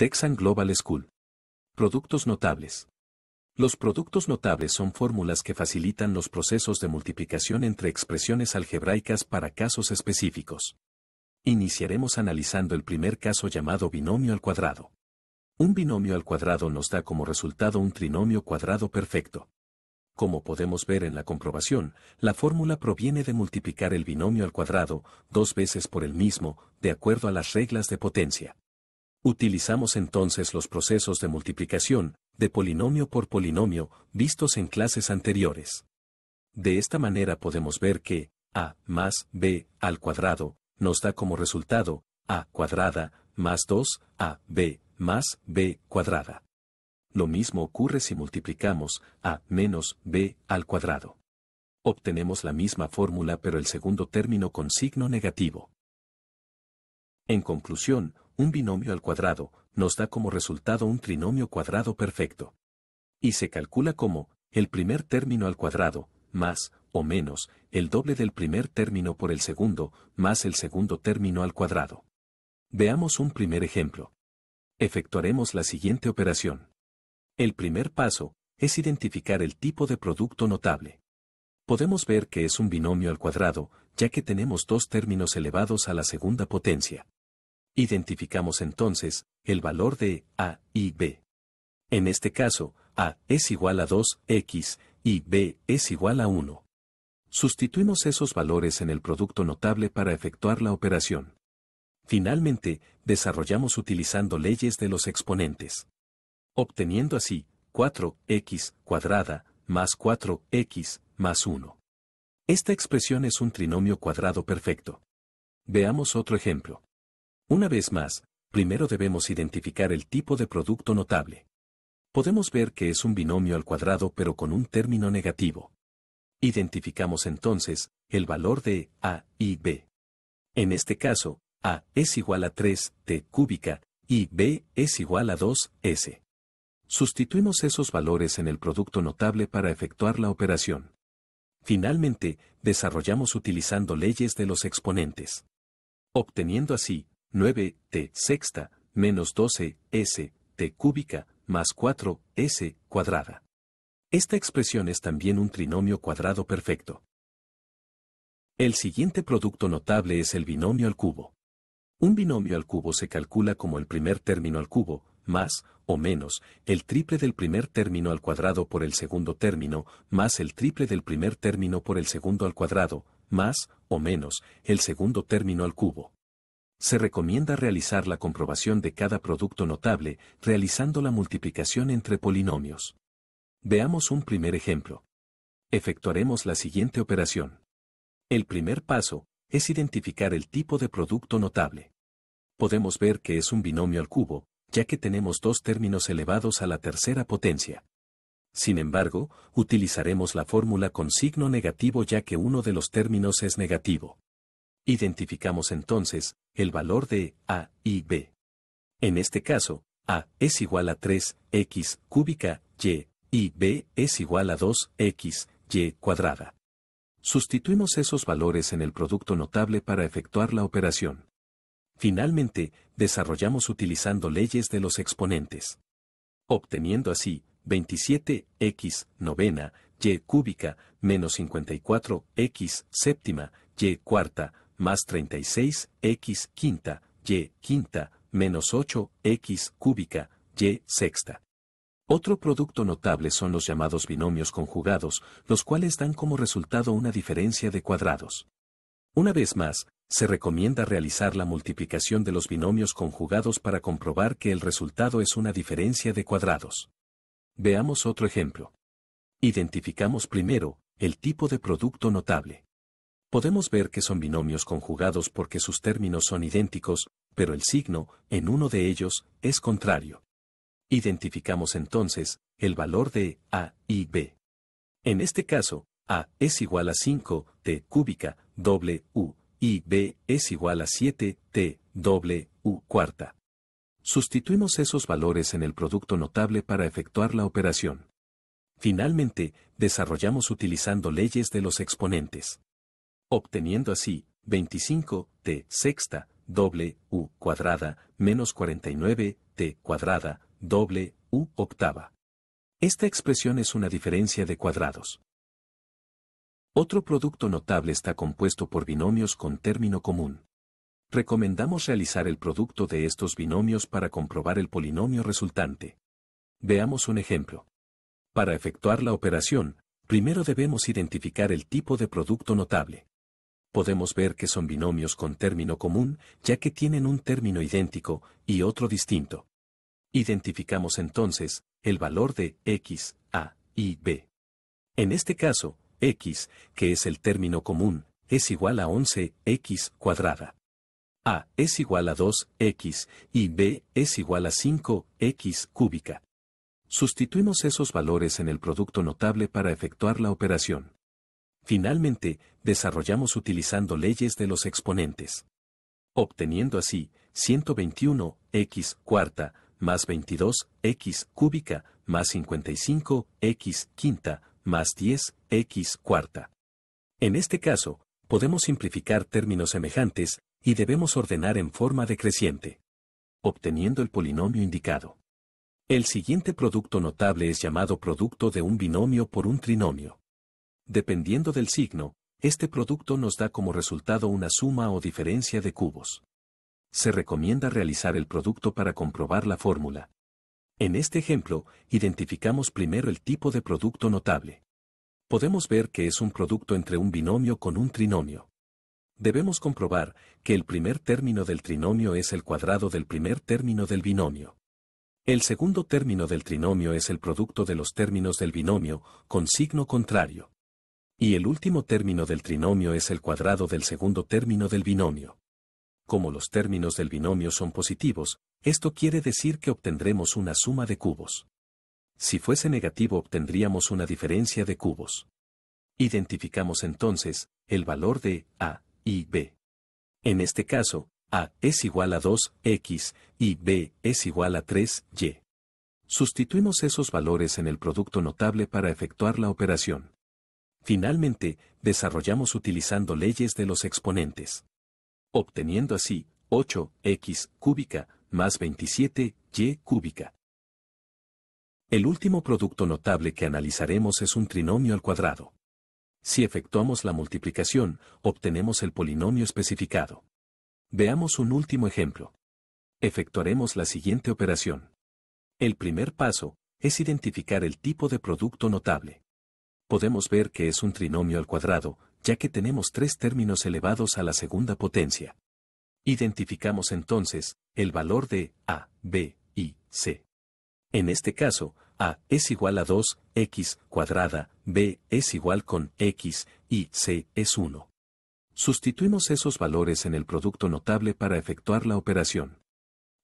Texan Global School. Productos notables. Los productos notables son fórmulas que facilitan los procesos de multiplicación entre expresiones algebraicas para casos específicos. Iniciaremos analizando el primer caso llamado binomio al cuadrado. Un binomio al cuadrado nos da como resultado un trinomio cuadrado perfecto. Como podemos ver en la comprobación, la fórmula proviene de multiplicar el binomio al cuadrado dos veces por el mismo, de acuerdo a las reglas de potencia. Utilizamos entonces los procesos de multiplicación, de polinomio por polinomio, vistos en clases anteriores. De esta manera podemos ver que a más b al cuadrado nos da como resultado a cuadrada más 2 a b más b cuadrada. Lo mismo ocurre si multiplicamos a menos b al cuadrado. Obtenemos la misma fórmula pero el segundo término con signo negativo. En conclusión, un binomio al cuadrado, nos da como resultado un trinomio cuadrado perfecto. Y se calcula como, el primer término al cuadrado, más, o menos, el doble del primer término por el segundo, más el segundo término al cuadrado. Veamos un primer ejemplo. Efectuaremos la siguiente operación. El primer paso, es identificar el tipo de producto notable. Podemos ver que es un binomio al cuadrado, ya que tenemos dos términos elevados a la segunda potencia. Identificamos entonces el valor de A y B. En este caso, A es igual a 2x y B es igual a 1. Sustituimos esos valores en el producto notable para efectuar la operación. Finalmente, desarrollamos utilizando leyes de los exponentes. Obteniendo así 4x cuadrada más 4x más 1. Esta expresión es un trinomio cuadrado perfecto. Veamos otro ejemplo. Una vez más, primero debemos identificar el tipo de producto notable. Podemos ver que es un binomio al cuadrado pero con un término negativo. Identificamos entonces el valor de A y B. En este caso, A es igual a 3t cúbica y B es igual a 2s. Sustituimos esos valores en el producto notable para efectuar la operación. Finalmente, desarrollamos utilizando leyes de los exponentes. Obteniendo así, 9, t sexta, menos 12, s, t cúbica, más 4, s, cuadrada. Esta expresión es también un trinomio cuadrado perfecto. El siguiente producto notable es el binomio al cubo. Un binomio al cubo se calcula como el primer término al cubo, más, o menos, el triple del primer término al cuadrado por el segundo término, más el triple del primer término por el segundo al cuadrado, más, o menos, el segundo término al cubo se recomienda realizar la comprobación de cada producto notable realizando la multiplicación entre polinomios. Veamos un primer ejemplo. Efectuaremos la siguiente operación. El primer paso es identificar el tipo de producto notable. Podemos ver que es un binomio al cubo, ya que tenemos dos términos elevados a la tercera potencia. Sin embargo, utilizaremos la fórmula con signo negativo ya que uno de los términos es negativo. Identificamos entonces el valor de A y B. En este caso, A es igual a 3x cúbica y B es igual a 2x y cuadrada. Sustituimos esos valores en el producto notable para efectuar la operación. Finalmente, desarrollamos utilizando leyes de los exponentes. Obteniendo así 27x novena y cúbica menos 54x séptima y cuarta más 36, x quinta, y quinta, menos 8, x cúbica, y sexta. Otro producto notable son los llamados binomios conjugados, los cuales dan como resultado una diferencia de cuadrados. Una vez más, se recomienda realizar la multiplicación de los binomios conjugados para comprobar que el resultado es una diferencia de cuadrados. Veamos otro ejemplo. Identificamos primero el tipo de producto notable podemos ver que son binomios conjugados porque sus términos son idénticos, pero el signo, en uno de ellos, es contrario. Identificamos entonces el valor de A y B. En este caso, A es igual a 5, T cúbica, doble U, y B es igual a 7, T, doble U cuarta. Sustituimos esos valores en el producto notable para efectuar la operación. Finalmente, desarrollamos utilizando leyes de los exponentes obteniendo así 25 t sexta doble u cuadrada menos 49 t cuadrada doble u octava. Esta expresión es una diferencia de cuadrados. Otro producto notable está compuesto por binomios con término común. Recomendamos realizar el producto de estos binomios para comprobar el polinomio resultante. Veamos un ejemplo. Para efectuar la operación, primero debemos identificar el tipo de producto notable podemos ver que son binomios con término común, ya que tienen un término idéntico y otro distinto. Identificamos entonces el valor de x, a y b. En este caso, x, que es el término común, es igual a 11x cuadrada. a es igual a 2x y b es igual a 5x cúbica. Sustituimos esos valores en el producto notable para efectuar la operación. Finalmente, desarrollamos utilizando leyes de los exponentes. Obteniendo así 121 x cuarta más 22 x cúbica más 55 x quinta más 10 x cuarta. En este caso, podemos simplificar términos semejantes y debemos ordenar en forma decreciente, obteniendo el polinomio indicado. El siguiente producto notable es llamado producto de un binomio por un trinomio. Dependiendo del signo, este producto nos da como resultado una suma o diferencia de cubos. Se recomienda realizar el producto para comprobar la fórmula. En este ejemplo, identificamos primero el tipo de producto notable. Podemos ver que es un producto entre un binomio con un trinomio. Debemos comprobar que el primer término del trinomio es el cuadrado del primer término del binomio. El segundo término del trinomio es el producto de los términos del binomio, con signo contrario. Y el último término del trinomio es el cuadrado del segundo término del binomio. Como los términos del binomio son positivos, esto quiere decir que obtendremos una suma de cubos. Si fuese negativo obtendríamos una diferencia de cubos. Identificamos entonces el valor de A y B. En este caso, A es igual a 2x y B es igual a 3y. Sustituimos esos valores en el producto notable para efectuar la operación. Finalmente, desarrollamos utilizando leyes de los exponentes. Obteniendo así 8x cúbica más 27y cúbica. El último producto notable que analizaremos es un trinomio al cuadrado. Si efectuamos la multiplicación, obtenemos el polinomio especificado. Veamos un último ejemplo. Efectuaremos la siguiente operación. El primer paso es identificar el tipo de producto notable podemos ver que es un trinomio al cuadrado, ya que tenemos tres términos elevados a la segunda potencia. Identificamos entonces el valor de A, B y C. En este caso, A es igual a 2x cuadrada, B es igual con x y C es 1. Sustituimos esos valores en el producto notable para efectuar la operación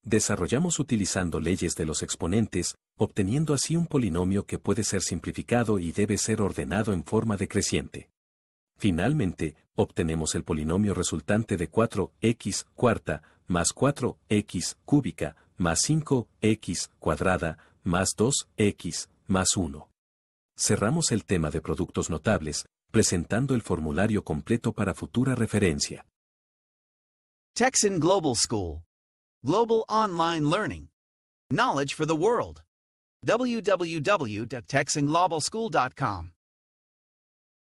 desarrollamos utilizando leyes de los exponentes, obteniendo así un polinomio que puede ser simplificado y debe ser ordenado en forma decreciente. Finalmente, obtenemos el polinomio resultante de 4x cuarta más 4x cúbica más 5x cuadrada más 2x más 1. Cerramos el tema de productos notables, presentando el formulario completo para futura referencia. Texan Global School Global Online Learning Knowledge for the World www.texinglobalschool.com.